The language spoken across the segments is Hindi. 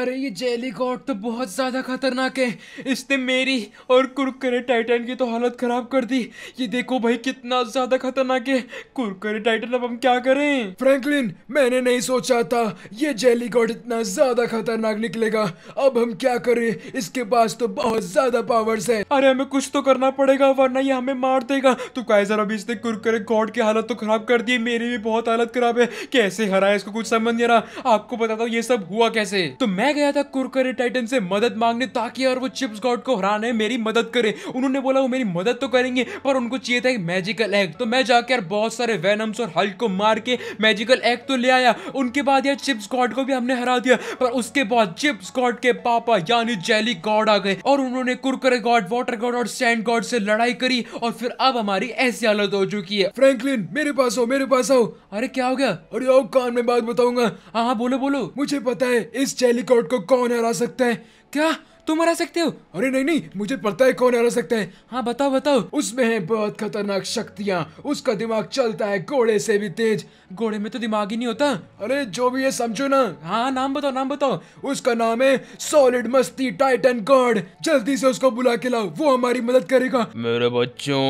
अरे ये जेली गॉड तो बहुत ज़्यादा खतरनाक है इसने मेरी और कुरकरे टाइटन की तो हालत ख़राब कर दी ये देखो भाई कितना ज़्यादा खतरनाक है कुरकरे टाइटन अब हम क्या करें फ्रैंकलिन मैंने नहीं सोचा था ये जेली गॉड इतना ज़्यादा खतरनाक निकलेगा अब हम क्या करें इसके पास तो बहुत ज़्यादा पावर्स है अरे हमें कुछ तो करना पड़ेगा वरना ये हमें मार देगा तो जरा अभी इसने कुरकरे गॉड की हालत तो ख़राब कर दी मेरी भी बहुत हालत ख़राब है कैसे हरा इसको कुछ समझ नहीं रहा आपको बताता हूँ ये सब हुआ कैसे तो मैं गया था कुरकरे टाइटन से मदद मांगने ताकि यार वो चिप्स गॉड को हराने मेरी मदद करे उन्होंने बोला वो मेरी मदद तो करेंगे पर उनको चाहिए था एक मैजिकल एग तो मैं जाकर बहुत सारे वेनम्स और हल्क को मार के मैजिकल एग तो ले आया उनके बाद यार चिप्स गॉड को भी हमने हरा दिया पर उसके बाद चिप्स गॉड के पापा यानी जैली गॉड आ गए और उन्होंने कुरकरे गॉड वाटर गॉड और सैंड गॉड से लड़ाई करी और फिर अब हमारी ऐसी हालत हो चुकी है फ्रैंकलिन मेरे पास आओ मेरे पास आओ अरे क्या हो गया अरे आओ कान में बात बताऊंगा हाँ हाँ बोलो बोलो मुझे पता है इस जैली गॉड को कौन हरा सकता है क्या तुम हरा सकते हो अरे नहीं नहीं मुझे पता है कौन हरा सकता है हाँ बताओ बताओ उसमें है बहुत खतरनाक शक्तियाँ उसका दिमाग चलता है घोड़े से भी तेज घोड़े में तो दिमाग ही नहीं होता अरे जो भी है समझो ना हाँ नाम बताओ नाम बताओ उसका नाम है सॉलिड मस्ती टाइटन गॉड जल्दी से उसको बुला के लाओ वो हमारी मदद करेगा मेरे बच्चों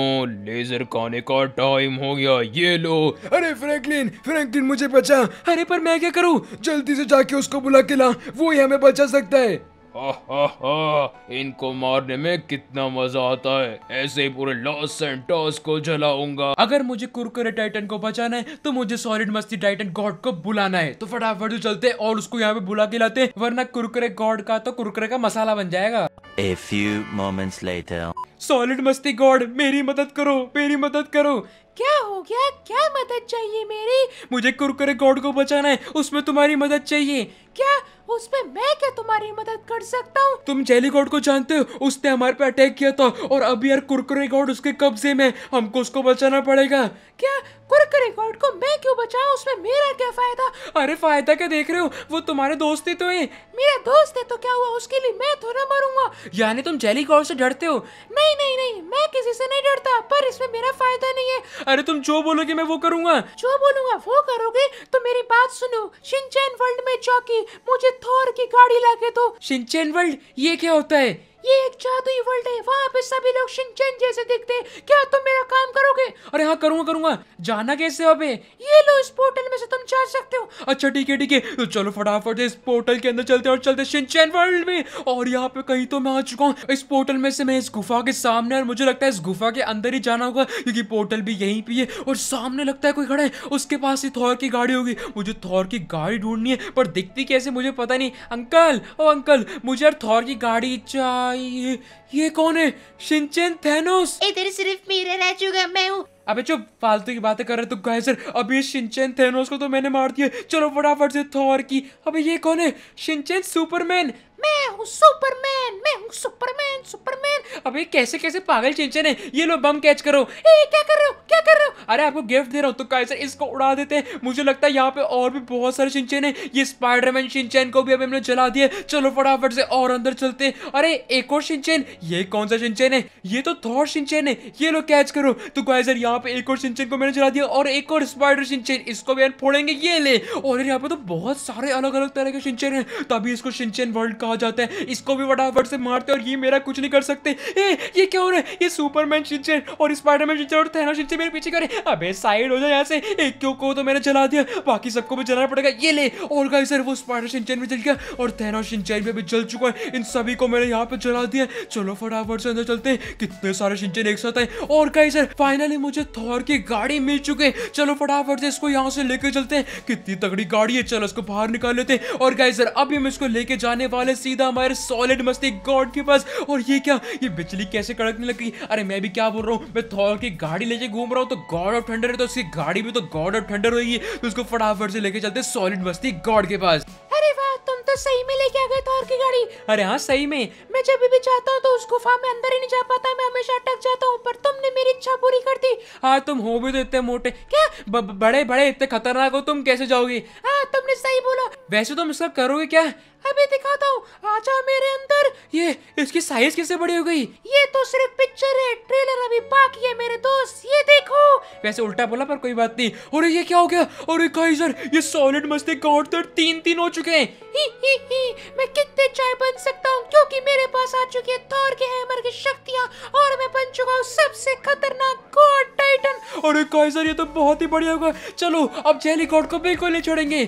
लेजर खाने का टाइम हो गया ये लो अरे फ्रैंकलिन फ्रैंकलिन मुझे बचा अरे पर मैं क्या करूँ जल्दी से जाके उसको बुला के ला वो ही हमें बचा सकता है इनको मारने में कितना मजा आता है ऐसे ही पूरे लॉस सेंटोस को जलाऊंगा अगर मुझे कुरकुरे टाइटन को बचाना है तो मुझे सॉलिड मस्ती टाइटन गॉड को बुलाना है तो फटाफट चलते हैं और उसको यहाँ पे बुला के लाते वरना कुरकुरे गॉड का तो कुरकुरे का मसाला बन जाएगा A few moments later. Solid मस्ती गॉड मेरी मदद करो मेरी मदद करो क्या हो गया क्या मदद चाहिए मेरी मुझे कुरकुरे गॉड को बचाना है उसमें तुम्हारी मदद चाहिए क्या उसमें मैं क्या तुम्हारी मदद कर सकता हूँ तुम जेली गॉड को जानते हो उसने हमारे पे अटैक किया था और अभी यार कुरकुरे गॉड उसके कब्जे में हमको उसको बचाना पड़ेगा क्या वर्क रिकॉर्ड को मैं क्यों बचाऊं उसमें मेरा क्या फायदा अरे फायदा क्या देख रहे हो वो तुम्हारे दोस्त ही तो है मेरे दोस्त है तो क्या हुआ उसके लिए मैं तो ना मरूंगा यानी तुम जेली कॉर्ड से डरते हो नहीं नहीं नहीं मैं किसी से नहीं डरता पर इसमें मेरा फायदा नहीं है अरे तुम जो बोलोगे मैं वो करूंगा जो बोलूंगा वो करोगे तो मेरी बात सुनो शिनचैन वर्ल्ड में चौकी मुझे थोर की गाड़ी लाके दो शिनचैन वर्ल्ड ये क्या होता है ये एक जादुई वर्ल्ड है वहाँ पे सभी लोग शिनचैन जैसे दिखते हैं क्या तुम मेरा काम करोगे अरे हाँ करूंगा करूंगा जाना कैसे हो ये लो इस पोर्टल में से तुम जा सकते हो अच्छा ठीक है ठीक है तो चलो फटाफट इस पोर्टल के अंदर चलते और चलते शिनचैन वर्ल्ड में और यहाँ पे कहीं तो मैं आ चुका हूँ इस पोर्टल में से मैं इस गुफा के सामने और मुझे लगता है इस गुफा के अंदर ही जाना होगा क्योंकि पोर्टल भी यही पे है और सामने लगता है कोई खड़ा है उसके पास ही थौर की गाड़ी होगी मुझे थौर की गाड़ी ढूंढनी है पर दिखती कैसे मुझे पता नहीं अंकल ओ अंकल मुझे यार थौर की गाड़ी चाहिए ये ये कौन है शिनचेन थेनोस इधर सिर्फ मेरा रह चुका मैं हूँ अबे चुप फालतू की बातें कर रहे तो गाय सर अभी शिनचेन थेनोस को तो मैंने मार दिया चलो फटाफट से थॉर की अबे ये कौन है शिनचेन सुपरमैन मैं हूँ सुपरमैन मैं हूँ सुपरमैन सुपरमैन अबे कैसे कैसे पागल चिंचन है ये लो बम कैच करो ए क्या कर रहे हो क्या कर रहे हो अरे आपको गिफ्ट दे रहा हूँ तो कैसे इसको उड़ा देते हैं मुझे लगता है यहाँ पे और भी बहुत सारे चिंचन है ये स्पाइडरमैन चिंचन को भी अभी हमने जला दिए चलो फटाफट से और अंदर चलते अरे एक और सिंचन ये कौन सा सिंचन है ये तो थॉर सिंचन है ये लो कैच करो तो कैसे यहाँ पे एक और सिंचन को मैंने जला दिया और एक और स्पाइडर सिंचन इसको भी फोड़ेंगे ये ले और यहाँ पे तो बहुत सारे अलग अलग तरह के सिंचन है तभी इसको सिंचन वर्ल्ड कहा आ जाता है इसको भी फटाफट से मारते हैं और ये मेरा कुछ नहीं कर सकते ए, ये क्या हो रहा है ये सुपरमैन शिंचन और स्पाइडरमैन शिंचन और थैना शिंचन मेरे पीछे करे अबे साइड हो जाए यहाँ से एक क्यों तो को तो मैंने जला दिया बाकी सबको भी जलाना पड़ेगा ये ले और गाइस सर वो स्पाइडर शिंचन भी जल गया और थैनोस शिंचन भी जल चुका है इन सभी को मैंने यहाँ पे जला दिया चलो फटाफट से अंदर चलते हैं कितने सारे शिंचन एक साथ आए और गाइस सर फाइनली मुझे थौर की गाड़ी मिल चुके चलो फटाफट से इसको यहाँ से लेके चलते हैं कितनी तगड़ी गाड़ी है चलो इसको बाहर निकाल लेते हैं और गाइस सर अभी हम इसको लेके जाने वाले सीधा हमारे सॉलिड मस्ती गॉड के पास और ये क्या ये बिजली कैसे कड़कने लगी अरे मैं भी क्या बोल रहा हूँ मैं थॉर की गाड़ी लेके घूम रहा हूँ तो गॉड ऑफ थंडर है तो उसकी गाड़ी भी तो गॉड ऑफ थंडर होगी तो उसको फटाफट से लेके चलते सॉलिड मस्ती गॉड के पास अरे वाह तुम तो सही में लेके आ गए थोर की गाड़ी अरे हाँ सही में मैं जब भी चाहता हूँ तो उस गुफा में अंदर ही नहीं जा पाता मैं हमेशा अटक जाता हूँ पर तुमने मेरी इच्छा पूरी कर दी हाँ तुम हो भी तो इतने मोटे क्या ब, बड़े बड़े इतने खतरनाक हो तुम कैसे जाओगी हाँ तुमने सही बोला वैसे तुम इसका करोगे क्या अभी दिखाता हूँ आ जाओ मेरे अंदर ये इसकी साइज कैसे बड़ी हो गई ये तो सिर्फ पिक्चर है ट्रेलर अभी बाकी है मेरे दोस्त ये देखो वैसे उल्टा बोला पर कोई बात नहीं और ये क्या हो गया और ये सॉलिड मस्ती तो काउंटर तीन तीन हो चुके चुके हैं ही ही ही मैं कितने चाय बन सकता हूँ क्योंकि मेरे पास आ चुकी है थॉर के हैमर की शक्तियाँ और मैं बन चुका हूँ सबसे खतरनाक गॉड टाइटन अरे काइजर ये तो बहुत ही बढ़िया होगा चलो अब जेली को बिल्कुल नहीं छोड़ेंगे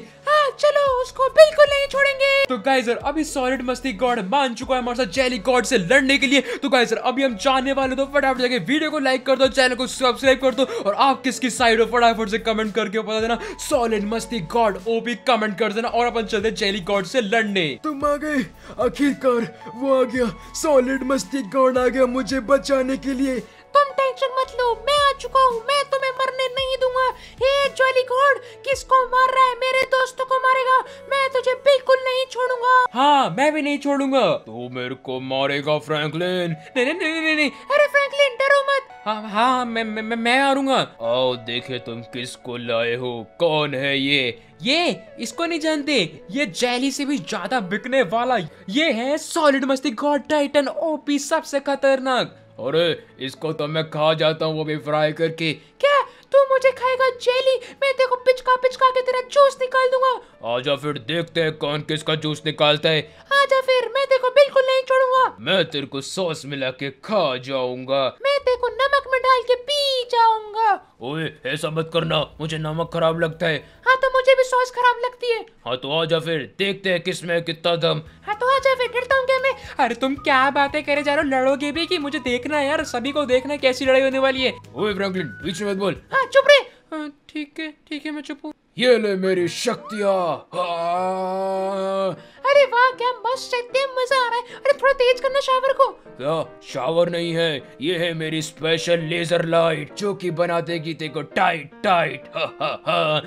चलो उसको बिल्कुल नहीं छोड़ेंगे तो गाइजर अभी सॉलिड मस्ती गॉड मान चुका है हमारे साथ जेली गॉड से लड़ने के लिए तो गाइजर अभी हम जाने वाले तो फटाफट जाके वीडियो को लाइक कर दो चैनल को सब्सक्राइब कर दो और आप किसकी साइड हो फटाफट से कमेंट करके बता देना सॉलिड मस्ती गॉड ओपी कमेंट कर देना और अपन चलते जेली गॉड से लड़ने तुम आ गए आखिरकार वो आ गया सॉलिड मस्ती गॉड आ गया मुझे बचाने के लिए तुम टेंशन मत लो मैं आ चुका हूँ मैं तुम्हें मरने नहीं दूंगा ये जॉली गॉड किसको मार रहा है मेरे दोस्तों तुझे बिल्कुल नहीं छोड़ूंगा हाँ मैं भी नहीं छोड़ूंगा तू मेरे को मारेगा फ्रैंकलिन नहीं नहीं नहीं नहीं, अरे फ्रैंकलिन डरो मत हाँ हाँ मैं मैं मैं आऊंगा आओ देखे तुम किसको लाए हो कौन है ये ये इसको नहीं जानते ये जैली से भी ज्यादा बिकने वाला ये है सॉलिड मस्ती गॉड टाइटन ओपी सबसे खतरनाक अरे इसको तो मैं खा जाता हूँ वो भी फ्राई करके क्या तू मुझे खाएगा जेली मैं देखो पिचका पिचका के तेरा जूस निकाल दूंगा आजा फिर देखते हैं कौन किसका जूस निकालता है आजा फिर मैं देखो बिल्कुल नहीं छोड़ूंगा मैं तेरे को सॉस मिला के खा जाऊंगा मैं तेरे को नमक में डाल के पी जाऊंगा ओए ऐसा मत करना मुझे नमक खराब लगता है हाँ मुझे भी सोच खराब लगती है हाँ तो आ जा फिर देखते हैं किस में कितना दम हाँ तो आ जा फिर डरता हूँ क्या मैं अरे तुम क्या बातें करे जा रहे हो लड़ोगे भी कि मुझे देखना है यार सभी को देखना कैसी लड़ाई होने वाली है बीच में बोल हाँ चुप रहे हाँ, ठीक है ठीक है मैं चुप ये ले मेरी शक्तियाँ हाँ। अरे वाह क्या मस्त शक्तियाँ मजा आ रहा है अरे थोड़ा तेज करना शावर को क्या शावर नहीं है ये है मेरी स्पेशल लेजर लाइट जो कि बना देगी तेरे को टाइट टाइट हा, हा, हा।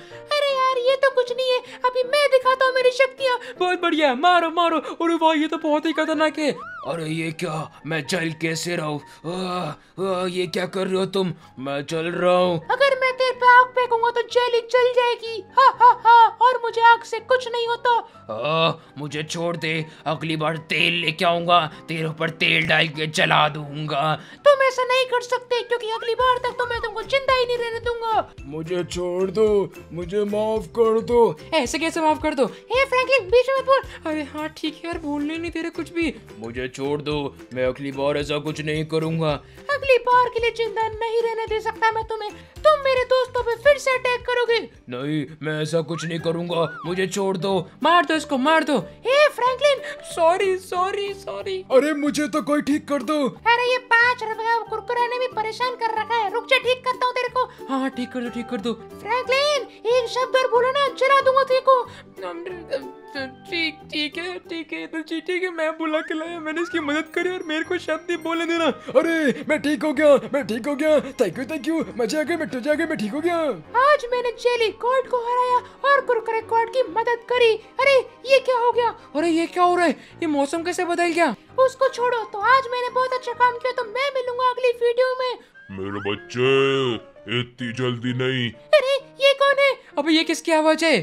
ये तो कुछ नहीं है अभी मैं दिखाता हूँ मेरी शक्तियाँ बहुत बढ़िया मारो मारो अरे वाह ये तो बहुत ही खतरनाक है अरे ये क्या मैं चल कैसे रहूँ ये क्या कर रहे हो तुम मैं चल रहा हूँ अगर मैं आग फेंकूंगा तो जेली जल जाएगी हा हा हा और मुझे आग से कुछ नहीं होता आ, मुझे छोड़ दे अगली बार तेल लेके आऊंगा तेरे ऊपर तेल डाल के जला दूंगा तुम ऐसा नहीं कर सकते क्योंकि अगली बार तक तो मैं तुमको जिंदा ही नहीं रहने दूंगा मुझे छोड़ दो मुझे माफ कर दो ऐसे कैसे माफ कर दो हे फ्रैंकलिन बीच में बोल अरे हाँ ठीक है यार बोलने नहीं तेरे कुछ भी मुझे छोड़ दो मैं अगली बार ऐसा कुछ नहीं करूँगा अगली बार के लिए जिंदा नहीं रहने दे सकता मैं तुम्हें तुम the कैसे अटैक करोगे नहीं मैं ऐसा कुछ नहीं करूंगा मुझे छोड़ दो मार दो इसको मार दो ए फ्रैंकलिन सॉरी सॉरी सॉरी अरे मुझे तो कोई ठीक कर दो अरे ये पाँच रुपया कुरकुरा ने भी परेशान कर रखा है रुक जा ठीक करता हूँ तेरे को हाँ, हाँ ठीक कर दो ठीक कर दो फ्रैंकलिन एक शब्द और बोलो ना चला दूंगा तेरे को ठीक ठीक है ठीक है तो जी ठीक है मैं बुला के लाया मैंने इसकी मदद करी और मेरे को शब्द नहीं बोले देना अरे मैं ठीक हो गया मैं ठीक हो गया थैंक यू थैंक यू मजे आ गए मैं तुझे आ गए मैं ठीक हो गया आज मैंने जेली कोर्ट को हराया और कुरकुरे कोर्ट की मदद करी अरे ये क्या हो गया अरे ये क्या हो रहा है ये मौसम कैसे बदल गया उसको छोड़ो तो आज मैंने बहुत अच्छा काम किया तो मैं मिलूंगा अगली वीडियो में मेरे बच्चे इतनी जल्दी नहीं अरे ये कौन है अबे ये किसकी आवाज है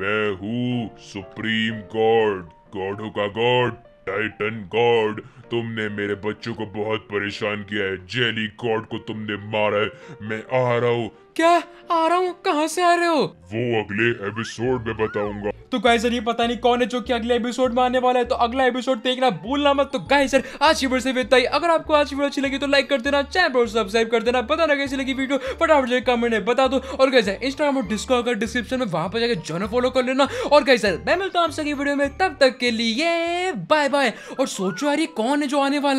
मैं हूँ सुप्रीम गॉड गॉडों का गॉड टाइटन गॉड तुमने मेरे बच्चों को बहुत परेशान किया है जेली गॉड को तुमने मारा है मैं आ रहा हूँ क्या आ रहा हूँ कहाँ से आ रहे हो वो अगले एपिसोड में बताऊंगा तो गाय सर ये पता नहीं कौन है जो कि अगले एपिसोड में आने वाला है तो अगला एपिसोड देखना भूलना मत तो गाय सर आज की वीडियो से विदाई अगर आपको आज की वीडियो अच्छी लगी तो लाइक कर देना चैनल पर सब्सक्राइब कर देना पता ना कैसी लगी वीडियो फटाफट कमेंट में बता दो और कैसे इंस्टाग्राम और डिस्को का डिस्क्रिप्शन में वहां पर जाकर जो फॉलो कर लेना और गाय सर मैं मिलता हूँ आपसे वीडियो में तब तक के लिए बाय बाय और सोचो यार ये कौन है जो आने वाला